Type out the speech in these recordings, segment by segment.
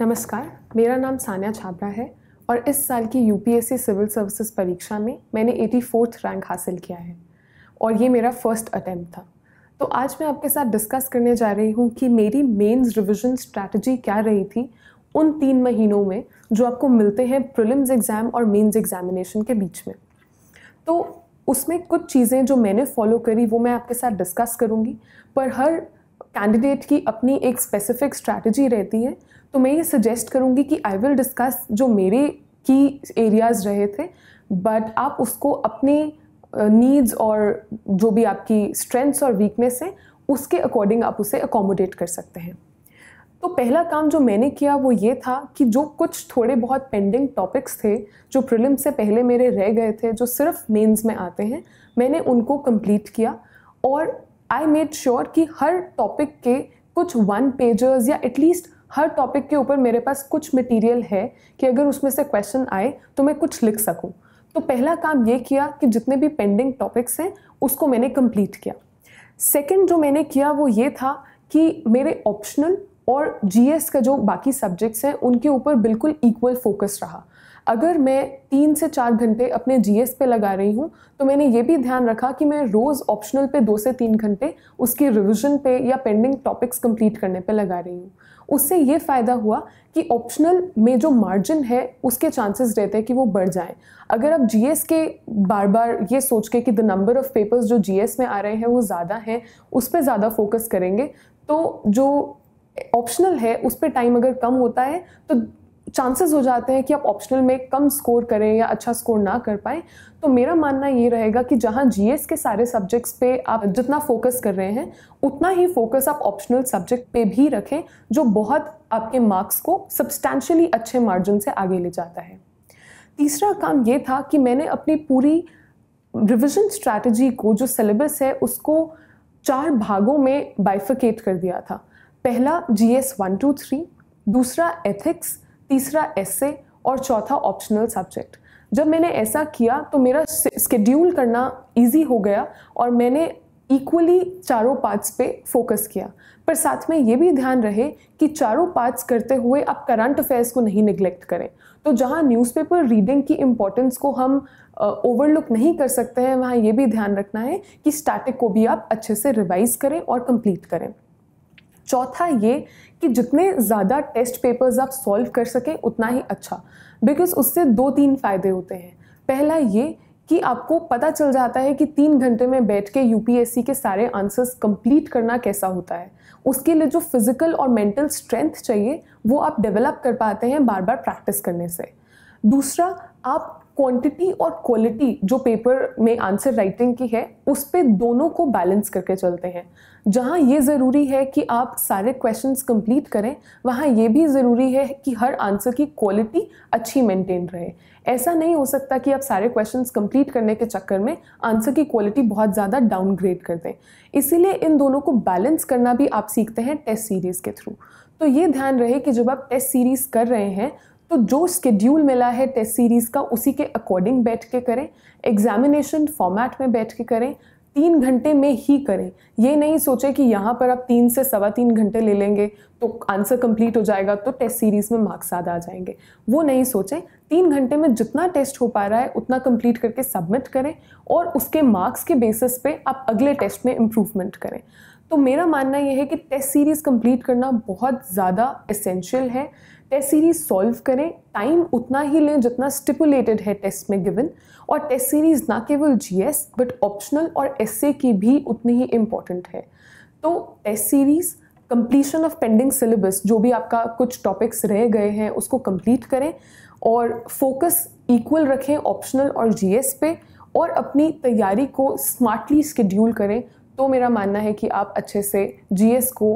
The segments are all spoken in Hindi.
नमस्कार मेरा नाम सानिया छाबरा है और इस साल की यू सिविल सर्विसेज परीक्षा में मैंने एटी फोर्थ रैंक हासिल किया है और ये मेरा फर्स्ट अटैम्प्ट था तो आज मैं आपके साथ डिस्कस करने जा रही हूँ कि मेरी मेंस रिवीजन स्ट्रैटेजी क्या रही थी उन तीन महीनों में जो आपको मिलते हैं प्रिलिम्स एग्ज़ाम और मेंस एग्जामिनेशन के बीच में तो उसमें कुछ चीज़ें जो मैंने फॉलो करी वो मैं आपके साथ डिस्कस करूँगी पर हर कैंडिडेट की अपनी एक स्पेसिफिक स्ट्रैटेजी रहती है तो मैं ये सजेस्ट करूँगी कि आई विल डिस्कस जो मेरे की एरियाज़ रहे थे बट आप उसको अपने नीड्स और जो भी आपकी स्ट्रेंथ्स और वीकनेस हैं उसके अकॉर्डिंग आप उसे अकोमोडेट कर सकते हैं तो पहला काम जो मैंने किया वो ये था कि जो कुछ थोड़े बहुत पेंडिंग टॉपिक्स थे जो प्रिलिम से पहले मेरे रह गए थे जो सिर्फ मेंस में आते हैं मैंने उनको कंप्लीट किया और आई मेड श्योर कि हर टॉपिक के कुछ वन पेजर्स या एटलीस्ट हर टॉपिक के ऊपर मेरे पास कुछ मटेरियल है कि अगर उसमें से क्वेश्चन आए तो मैं कुछ लिख सकूँ तो पहला काम ये किया कि जितने भी पेंडिंग टॉपिक्स हैं उसको मैंने कंप्लीट किया सेकंड जो मैंने किया वो ये था कि मेरे ऑप्शनल और जीएस का जो बाकी सब्जेक्ट्स हैं उनके ऊपर बिल्कुल इक्वल फोकस रहा अगर मैं तीन से चार घंटे अपने जीएस पे लगा रही हूँ तो मैंने ये भी ध्यान रखा कि मैं रोज़ ऑप्शनल पे दो से तीन घंटे उसकी रिविजन पे या पेंडिंग टॉपिक्स कंप्लीट करने पे लगा रही हूँ उससे ये फ़ायदा हुआ कि ऑप्शनल में जो मार्जिन है उसके चांसेस रहते हैं कि वो बढ़ जाएं अगर आप जी के बार बार ये सोच के कि द नंबर ऑफ़ पेपर्स जो जी में आ रहे हैं वो ज़्यादा हैं उस पर ज़्यादा फोकस करेंगे तो जो ऑप्शनल है उस पर टाइम अगर कम होता है तो चांसेस हो जाते हैं कि आप ऑप्शनल में कम स्कोर करें या अच्छा स्कोर ना कर पाए तो मेरा मानना ये रहेगा कि जहाँ जीएस के सारे सब्जेक्ट्स पे आप जितना फोकस कर रहे हैं उतना ही फोकस आप ऑप्शनल सब्जेक्ट पे भी रखें जो बहुत आपके मार्क्स को सब्सटैंशली अच्छे मार्जिन से आगे ले जाता है तीसरा काम ये था कि मैंने अपनी पूरी रिविजन स्ट्रैटेजी को जो सिलेबस है उसको चार भागों में बाइफिकेट कर दिया था पहला G S one two three दूसरा एथिक्स तीसरा एस और चौथा ऑप्शनल सब्जेक्ट जब मैंने ऐसा किया तो मेरा स्केड्यूल करना इजी हो गया और मैंने इक्वली चारों पार्ट्स पे फोकस किया पर साथ में ये भी ध्यान रहे कि चारों पार्ट्स करते हुए आप करंट अफेयर्स को नहीं निग्लेक्ट करें तो जहाँ न्यूज़पेपर रीडिंग की इम्पोर्टेंस को हम ओवरलुक uh, नहीं कर सकते हैं वहाँ ये भी ध्यान रखना है कि स्टैटिक को भी आप अच्छे से रिवाइज़ करें और कंप्लीट करें चौथा ये कि जितने ज़्यादा टेस्ट पेपर्स आप सॉल्व कर सकें उतना ही अच्छा बिकॉज उससे दो तीन फ़ायदे होते हैं पहला ये कि आपको पता चल जाता है कि तीन घंटे में बैठ के यू के सारे आंसर्स कंप्लीट करना कैसा होता है उसके लिए जो फिज़िकल और मेंटल स्ट्रेंथ चाहिए वो आप डेवलप कर पाते हैं बार बार प्रैक्टिस करने से दूसरा आप क्वांटिटी और क्वालिटी जो पेपर में आंसर राइटिंग की है उस पर दोनों को बैलेंस करके चलते हैं जहाँ ये ज़रूरी है कि आप सारे क्वेश्चंस कंप्लीट करें वहाँ ये भी ज़रूरी है कि हर आंसर की क्वालिटी अच्छी मेंटेन रहे ऐसा नहीं हो सकता कि आप सारे क्वेश्चंस कंप्लीट करने के चक्कर में आंसर की क्वालिटी बहुत ज़्यादा डाउनग्रेड कर दें इसीलिए इन दोनों को बैलेंस करना भी आप सीखते हैं टेस्ट सीरीज़ के थ्रू तो ये ध्यान रहे कि जब आप टेस्ट सीरीज़ कर रहे हैं तो जो स्केड्यूल मिला है टेस्ट सीरीज़ का उसी के अकॉर्डिंग बैठ के करें एग्जामिनेशन फॉर्मेट में बैठ के करें तीन घंटे में ही करें ये नहीं सोचें कि यहाँ पर आप तीन से सवा तीन घंटे ले लेंगे तो आंसर कंप्लीट हो जाएगा तो टेस्ट सीरीज़ में मार्क्स ज़्यादा आ जाएंगे वो नहीं सोचें तीन घंटे में जितना टेस्ट हो पा रहा है उतना कंप्लीट करके सबमिट करें और उसके मार्क्स के बेसिस पे आप अगले टेस्ट में इम्प्रूवमेंट करें तो मेरा मानना यह है कि टेस्ट सीरीज़ कंप्लीट करना बहुत ज़्यादा एसेंशियल है टेस्ट सीरीज़ सॉल्व करें टाइम उतना ही लें जितना स्टिपुलेटेड है टेस्ट में गिवन और टेस्ट सीरीज़ ना केवल जीएस बट ऑप्शनल और एसए की भी उतनी ही इम्पॉर्टेंट है तो test series completion of pending syllabus जो भी आपका कुछ टॉपिक्स रह गए हैं उसको कंप्लीट करें और फोकस इक्वल रखें ऑप्शनल और जीएस पे और अपनी तैयारी को स्मार्टली स्केड्यूल करें तो मेरा मानना है कि आप अच्छे से जी को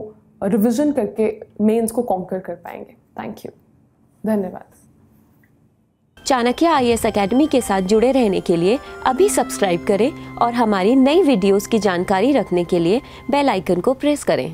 रिविज़न करके मेन्स को कॉन्कर कर पाएंगे थैंक यू धन्यवाद चाणक्य आई एस अकेडमी के साथ जुड़े रहने के लिए अभी सब्सक्राइब करें और हमारी नई वीडियोस की जानकारी रखने के लिए बेल आइकन को प्रेस करें